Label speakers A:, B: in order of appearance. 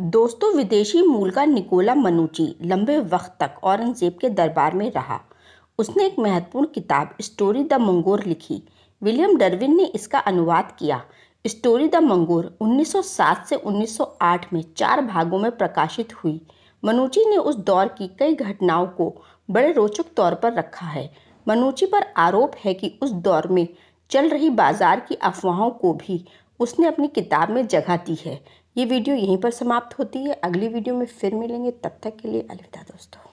A: दोस्तों विदेशी मूल का निकोला मनुची लंबे वक्त तक औरंगजेब के दरबार में रहा उसने एक महत्वपूर्ण किताब स्टोरी द मंगोर लिखी विलियम डरविन ने इसका अनुवाद किया स्टोरी द मंगोर 1907 से 1908 में चार भागों में प्रकाशित हुई मनुची ने उस दौर की कई घटनाओं को बड़े रोचक तौर पर रखा है मनुची पर आरोप है कि उस दौर में चल रही बाजार की अफवाहों को भी उसने अपनी किताब में जगह दी है ये वीडियो यहीं पर समाप्त होती है अगली वीडियो में फिर मिलेंगे तब तक के लिए अलविदा दोस्तों